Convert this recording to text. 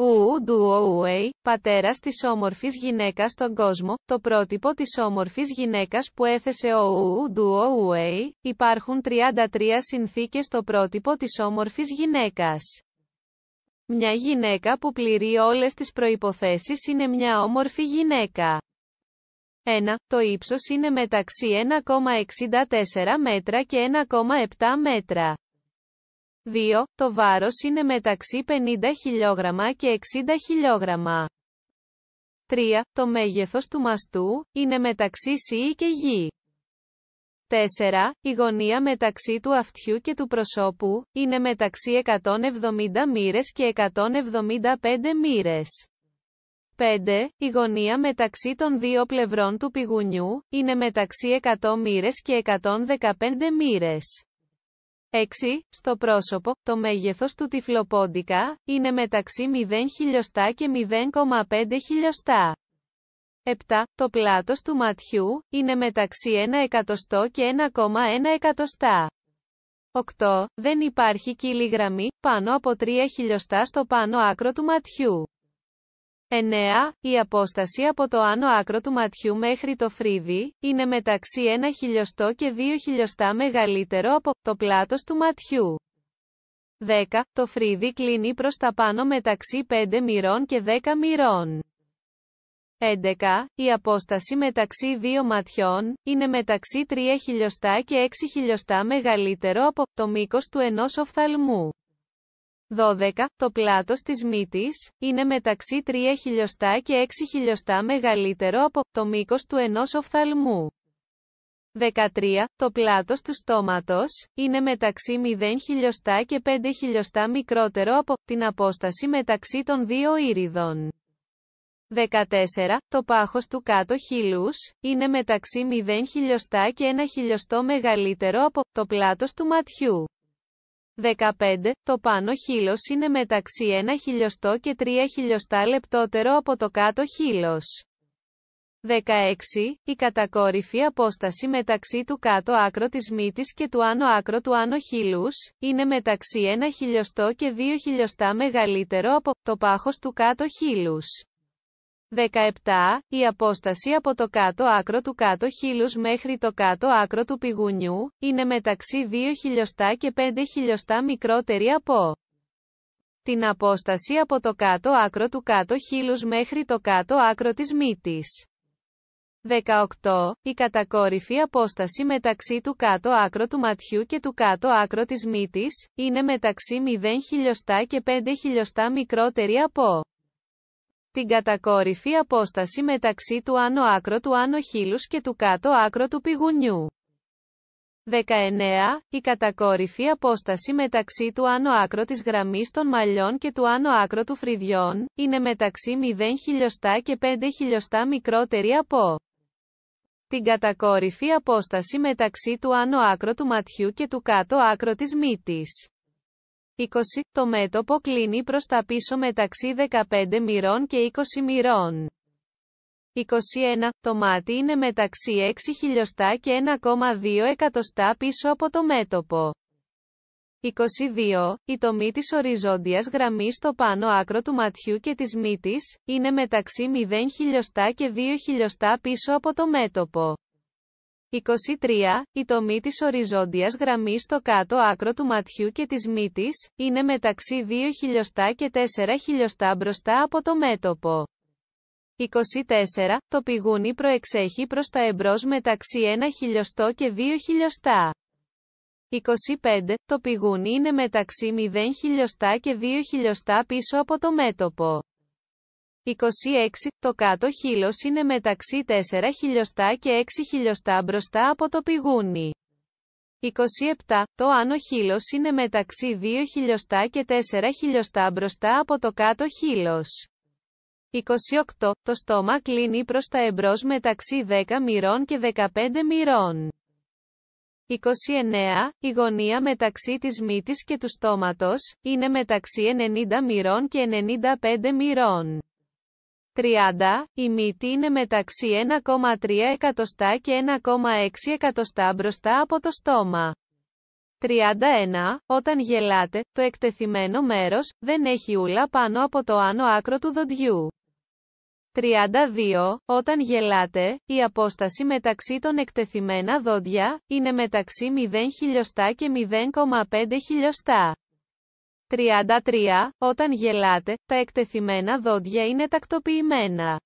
Ουουντουοουέι, πατέρας της όμορφης γυναίκας στον κόσμο, το πρότυπο της όμορφης γυναίκας που έθεσε ο Ουουντουοουέι, υπάρχουν 33 συνθήκες στο πρότυπο της όμορφης γυναίκας. Μια γυναίκα που πληρεί όλες τις προϋποθέσεις είναι μια όμορφη γυναίκα. 1. Το ύψος είναι μεταξύ 1,64 μέτρα και 1,7 μέτρα. 2. Το βάρος είναι μεταξύ 50 χιλιόγραμμα και 60 χιλιόγραμμα. 3. Το μέγεθος του μαστού είναι μεταξύ ΣΥ και γη. 4. Η γωνία μεταξύ του αυτιού και του προσώπου είναι μεταξύ 170 μοίρες και 175 μοίρες. 5. Η γωνία μεταξύ των δύο πλευρών του πηγουνιού είναι μεταξύ 100 μοίρες και 115 μοίρες. 6. Στο πρόσωπο, το μέγεθος του τυφλοπόντικα είναι μεταξύ 0 χιλιοστά και 0,5 χιλιοστά. 7. Το πλάτος του ματιού είναι μεταξύ 1 εκατοστό και 1,1 εκατοστά. 8. Δεν υπάρχει κύλη γραμμή πάνω από 3 χιλιοστά στο πάνω άκρο του ματιού. 9. Η απόσταση από το άνω άκρο του ματιού μέχρι το φρύδι, είναι μεταξύ 1 χιλιοστό και 2 χιλιοστά μεγαλύτερο από το πλάτος του ματιού. 10. Το φρύδι κλείνει προς τα πάνω μεταξύ 5 μοιρών και 10 μοιρών. 11. Η απόσταση μεταξύ δύο ματιών, είναι μεταξύ 3 χιλιοστά και 6 χιλιοστά μεγαλύτερο από το μήκος του ενός οφθαλμού. 12. Το πλάτος της μύτης, είναι μεταξύ 3 χιλιοστά και 6 χιλιοστά μεγαλύτερο από το μήκος του ενός οφθαλμού. 13. Το πλάτος του στόματος, είναι μεταξύ 0 χιλιοστά και 5 χιλιοστά μικρότερο από την απόσταση μεταξύ των δύο ήριδων. 14. Το πάχος του κάτω χείλους, είναι μεταξύ 0 χιλιοστά και 1 χιλιοστό μεγαλύτερο από το πλάτος του ματιού. 15. Το πάνω χείλος είναι μεταξύ 1 χιλιοστό και 3 χιλιοστά λεπτότερο από το κάτω χείλος. 16. Η κατακόρυφη απόσταση μεταξύ του κάτω άκρο της μύτης και του άνω άκρο του άνω χείλους, είναι μεταξύ 1 χιλιοστό και 2 χιλιοστά μεγαλύτερο από το πάχος του κάτω χείλους. 17. Η απόσταση από το κάτω άκρο του κάτω χείλους μέχρι το κάτω άκρο του πηγουνιού, είναι μεταξύ 2 χιλιοστά και 5 χιλιοστά μικρότερη από την απόσταση από το κάτω άκρο του κάτω χείλους μέχρι το κάτω άκρο της μύτης. 18. Η κατακόρυφη απόσταση μεταξύ του κάτω άκρο του ματιού και του κάτω άκρο της μύτης, είναι μεταξύ 0 χιλιοστά και 5 χιλιοστά μικρότερη από την κατακόρυφη απόσταση μεταξύ του άνω άκρο του άνω χείλους και του κάτω άκρο του πηγουνιού. 19. Η κατακόρυφη απόσταση μεταξύ του άνω άκρο της γραμμής των μαλλιών και του άνω άκρο του φρυδιών, είναι μεταξύ 0 χιλιοστά και 5 χιλιοστά μικρότερη από την κατακόρυφη απόσταση μεταξύ του άνω άκρο του ματιού και του κάτω άκρο της μύτης. 20. Το μέτωπο κλείνει προς τα πίσω μεταξύ 15 μοιρών και 20 μοιρών. 21. Το μάτι είναι μεταξύ 6 χιλιοστά και 1,2 εκατοστά πίσω από το μέτωπο. 22. Η τομή της οριζόντιας γραμμής στο πάνω άκρο του ματιού και της μύτης, είναι μεταξύ 0 χιλιοστά και 2 χιλιοστά πίσω από το μέτωπο. 23. Η τομή της οριζόντιας γραμμής στο κάτω άκρο του ματιού και της μύτης, είναι μεταξύ 2 χιλιοστά και 4 χιλιοστά μπροστά από το μέτωπο. 24. Το πηγούνι προεξέχει προς τα εμπρός μεταξύ 1 χιλιοστό και 2 χιλιοστά. 25. Το πηγούνι είναι μεταξύ 0 χιλιοστά και 2 χιλιοστά πίσω από το μέτωπο. 26. Το κάτω χείλος είναι μεταξύ 4 χιλιοστά και 6 χιλιοστά μπροστά από το πηγούνι. 27. Το άνω χείλος είναι μεταξύ 2 χιλιοστά και 4 χιλιοστά μπροστά από το κάτω χείλος. 28. Το στόμα κλείνει προς τα εμπρός μεταξύ 10 μοιρών και 15 μοιρών. 29. Η γωνία μεταξύ της μύτης και του στόματος, είναι μεταξύ 90 μοιρών και 95 μοιρών. 30, η μύτη είναι μεταξύ 1,3 εκατοστά και 1,6 εκατοστά μπροστά από το στόμα. 31. Όταν γελάτε, το εκτεθειμένο μέρος, δεν έχει ούλα πάνω από το άνω άκρο του δοντιού. 32. Όταν γελάτε, η απόσταση μεταξύ των εκτεθειμένα δόντια, είναι μεταξύ 0 χιλιοστά και 0,5 χιλιοστά. 33. Όταν γελάτε, τα εκτεθειμένα δόντια είναι τακτοποιημένα.